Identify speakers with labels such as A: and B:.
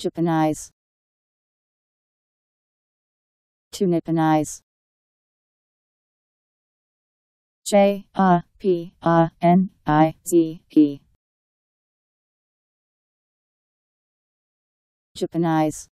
A: Japanize to Nipponize J A P A N I Z E Japanize